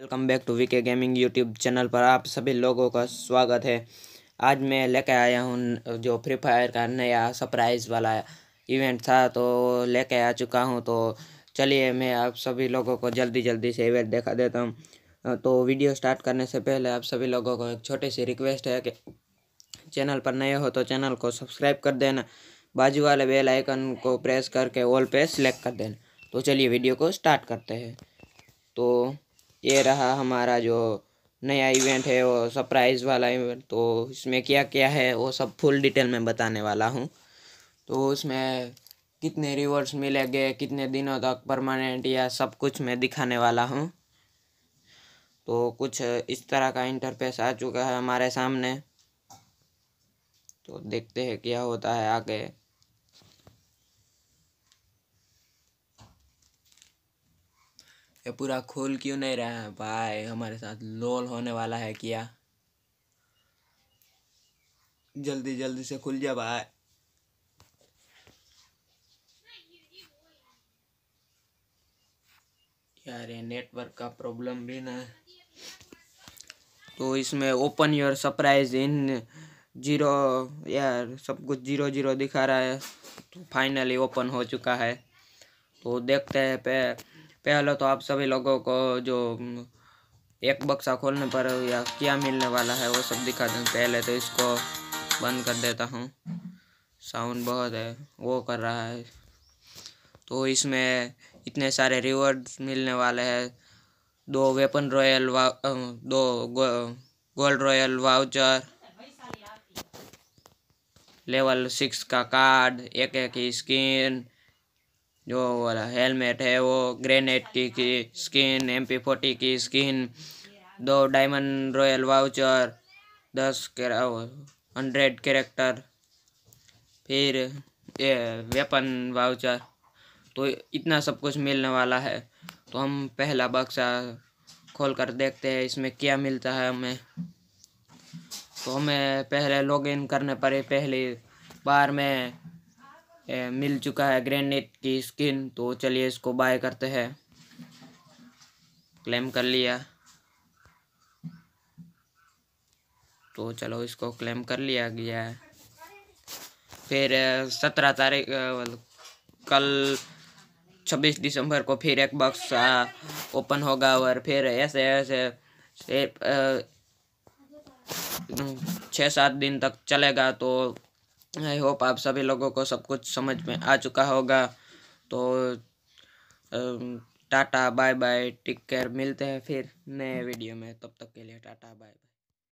welcome back to VK gaming YouTube channel पर आप सभी लोगों का स्वागत है आज मैं लेके आया हूँ जो फ्री फायर का नया सरप्राइज़ वाला इवेंट था तो लेके आ चुका हूँ तो चलिए मैं आप सभी लोगों को जल्दी जल्दी से इवेंट दिखा देता हूँ तो वीडियो स्टार्ट करने से पहले आप सभी लोगों को एक छोटी सी रिक्वेस्ट है कि चैनल पर नए हो तो चैनल को सब्सक्राइब कर देना बाजू वाले बेल आइकन को प्रेस करके ऑल पे सिलेक्ट कर देना तो चलिए वीडियो को स्टार्ट करते हैं तो ये रहा हमारा जो नया इवेंट है वो सरप्राइज़ वाला इवेंट तो इसमें क्या क्या है वो सब फुल डिटेल में बताने वाला हूँ तो उसमें कितने रिवॉर्ड्स मिलेंगे कितने दिनों तक परमानेंट या सब कुछ मैं दिखाने वाला हूँ तो कुछ इस तरह का इंटरफेस आ चुका है हमारे सामने तो देखते हैं क्या होता है आगे ये पूरा खोल क्यों नहीं रहा है भाई हमारे साथ लोल होने वाला है क्या जल्दी जल्दी से खुल जा भाई यार ये नेटवर्क का प्रॉब्लम भी ना तो इसमें open your surprise in zero यार सब कुछ जीरो जीरो दिखा रहा है तो फाइनली ओपन हो चुका है तो देखते हैं पे पहले तो आप सभी लोगों को जो एक बक्सा खोलने पर या क्या मिलने वाला है वो सब दिखा दें पहले तो इसको बंद कर देता हूँ साउंड बहुत है वो कर रहा है तो इसमें इतने सारे रिवॉर्ड मिलने वाले हैं दो वेपन रॉयल दो gold royal voucher level six का कार्ड एक एक स्किन जो वाला हेलमेट है वो ग्रेनेड की, की स्किन एम पी फोर्टी की स्किन दो डायमंड रॉयल वाउचर दस हंड्रेड कैरेक्टर फिर ये वेपन वाउचर तो इतना सब कुछ मिलने वाला है तो हम पहला बक्सा खोल कर देखते हैं इसमें क्या मिलता है हमें तो हमें पहले लॉगिन करने पर पहली बार में मिल चुका है ग्रेनेट की स्किन तो चलिए इसको बाय करते हैं क्लेम कर लिया तो चलो इसको क्लेम कर लिया गया है फिर सत्रह तारीख मतलब कल छब्बीस दिसंबर को फिर एक बॉक्स ओपन होगा और फिर ऐसे ऐसे छः सात दिन तक चलेगा तो आई होप आप सभी लोगों को सब कुछ समझ में आ चुका होगा तो um, tata bye bye take care मिलते हैं फिर नए वीडियो में तब तक के लिए टाटा बाय